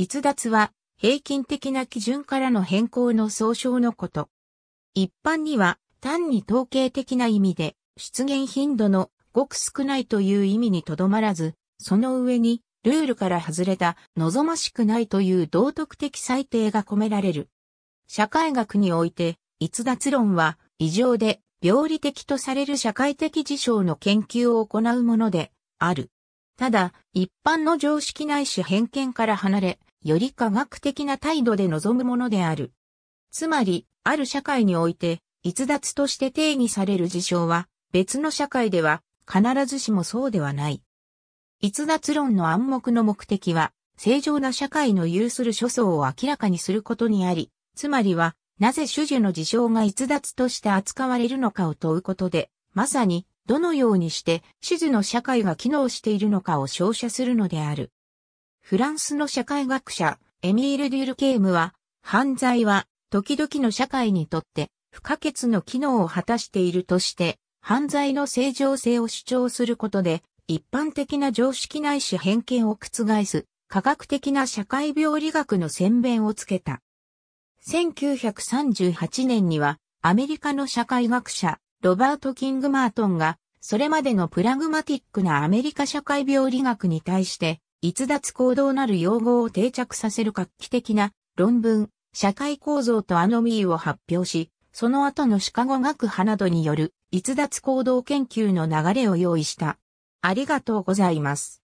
逸脱は平均的な基準からの変更の総称のこと。一般には単に統計的な意味で出現頻度のごく少ないという意味にとどまらず、その上にルールから外れた望ましくないという道徳的裁定が込められる。社会学において逸脱論は異常で病理的とされる社会的事象の研究を行うものである。ただ、一般の常識ないし偏見から離れ、より科学的な態度で臨むものである。つまり、ある社会において、逸脱として定義される事象は、別の社会では、必ずしもそうではない。逸脱論の暗黙の目的は、正常な社会の有する諸相を明らかにすることにあり、つまりは、なぜ種々の事象が逸脱として扱われるのかを問うことで、まさに、どのようにして、種々の社会が機能しているのかを照射するのである。フランスの社会学者、エミール・デュルケームは、犯罪は時々の社会にとって不可欠の機能を果たしているとして、犯罪の正常性を主張することで、一般的な常識ないし偏見を覆す、科学的な社会病理学の先弁をつけた。1938年には、アメリカの社会学者、ロバート・キング・マートンが、それまでのプラグマティックなアメリカ社会病理学に対して、逸脱行動なる用語を定着させる画期的な論文、社会構造とアノミーを発表し、その後のシカゴ学派などによる逸脱行動研究の流れを用意した。ありがとうございます。